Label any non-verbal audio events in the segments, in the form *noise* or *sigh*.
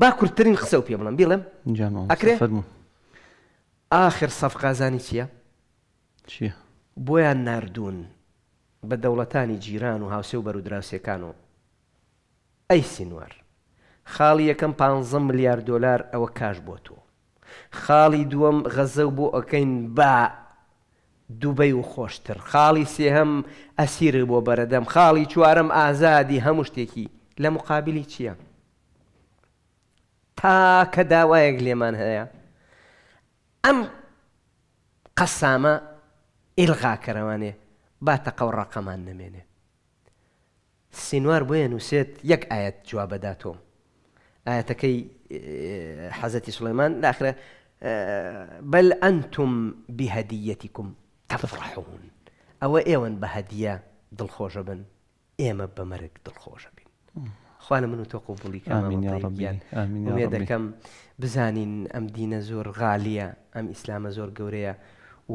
با کورتترین قسە و پێ بڵم بیڵم ئەکرێ آخر سەفقازانی چییە؟ چیە؟ بۆیان نردوون بە دەوڵەتانی جیران و هاوسێ و بەرودراوسەکان و ئەی سینوار خاڵی یەکەم 15 ملیار دلار ئەوە کاش بۆ تۆ خاڵی دووەم غەزە بۆ ئەەکەین با دووبەی و خۆشتر خاڵی سێهەم ئەسیر بۆ بەرەدەم خاڵی چوارم ئازادی هەموو شتێکی لە مقابلی چییە؟ تاکە من هيا ام قسامة قەسامە كرواني باتە قەڵ ڕقەمان نمێنێ السنوار بوين وسيت يك آيات جواب داتو ئاەتەکەی كي آه، حزتي سليمان بەل آه، بل أنتم بهديتكم تفرحون أو إيوان بهدية دل بن إيما بمرك دل بین. خوا لە من و تۆ قوبڵیکەێ دەکەم بزانین ئەم دینە زۆر غالیە ئەم ئیسلامە زۆر گەورەیە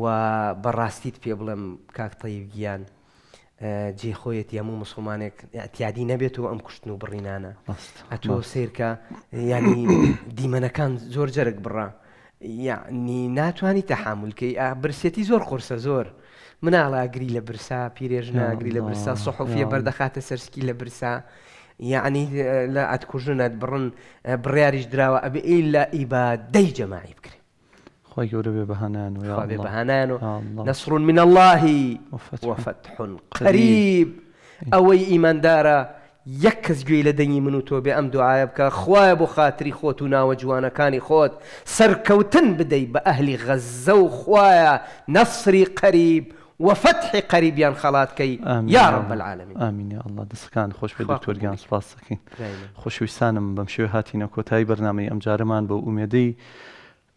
و بەڕاستیت پێ بڵم کاکتەیب گیان جێخۆیەتی هەموو مسلمانێک تیادی نەبێت و ئەم کوشتن و بڕینانە ئەتۆ سیرکە ینی *coughs* دیمەنەکان زۆر جەرگ بڕە یعنی ناتانی تەحاملکەی برسێتی زۆر قرسە زۆر مناڵاگری لە برسا پیرێژ ناگری لە برسا سەحفیە بەردەخاتە سەرسکی لە برسا يعني آه، لا اتكوجنا برن آه، برياريش دراوا ابي الا ابادي جماعي بكري خوي يقول بهنان ويا الله بهنان نصر من الله وفتح, وفتح قريب, قريب. اوي ايمان دارا يكز جوي لديني منو تو بام دعايبك خواي ابو خاطري خوتنا وجوانا كاني خوت سركوتن بدي باهلي غزه وخوايا نصري قريب وفتح قەریبیان خەڵات يا رب العالمين امين يا الله دەستەکان خۆش بە دکتۆر گیان سپاس دەکەین خۆشویسانم بەم شێ هاتیینە کۆتایی بەرنمەی ئەمجارمان بە ئومێدەی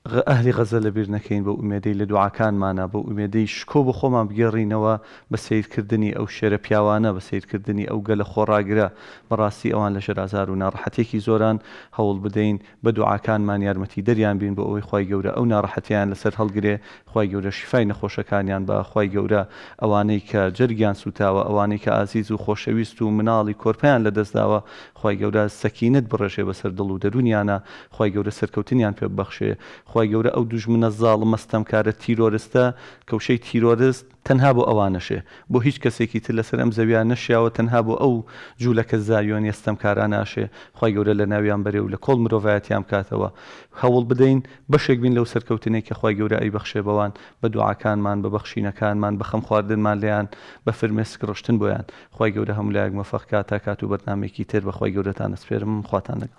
ئەهلی غەزە لەبیر نەکەین بە ئومێدەی لە دوعاکانمانە بە ئومێدەی شکۆ بە خۆمان بگەڕینەوە بە سیرکردنی ئەو شێرە پیاوانە بە سیرکردنی ئەو گەلە خۆڕاگرە بەڕاستی ئەوان لە شەرازار و ناڕحەتێکی زۆران هەوڵ بدەین بە دوعاکانمان یارمەتی دەریان بین بە ئەوەی خی گەورە ئەو ناڕحەتیان لەسەر هەڵگرێ خی گەورە شیفای نەخۆشەکانیان بە خی گەورە ئەوانەی کە جرگیان سوتاوە ئەوانەی کە ئازیز و خۆشەویست و مناڵی کۆرپیان لەدەستداوە خی گەورە سەکینت بڕێژێ بەسەر دڵ و دەرونیانە خی گەورە سەرکەوتنیان پێ بەخشێ خ خی گەورە ئەو دوژمنە زاڵم مەستەمکارە تیرۆرستە کەوشەی تیرۆرست تەنها بۆ ئەوانەشێ بۆ هیچ کەسێکی تر لەسەر ئەم زەویان نەشیاوە تەنها بۆ ئەو جوولەکە زاویۆن ئێستەمکاران ناشێ خی گەورە لە ناویان بەرێ و لە کۆڵ مرۆڤایەتیان بکاتەوە هەوڵ بدەین بەشێک بین لەو سەرکەوتنێک کە خی گەورە ئەی بەخشێ بەوان بە دوعاکانمان بە بەخشینەکانمان بەخەم خواردنمان لیان بە فرمێسک ڕشتن بۆیان خی گەورە هەمولایەک مەفەقکات تا کات و بەرنمێکی تر بەخوای گەورەتان ئەسپێرم خواتان لەگەڵ.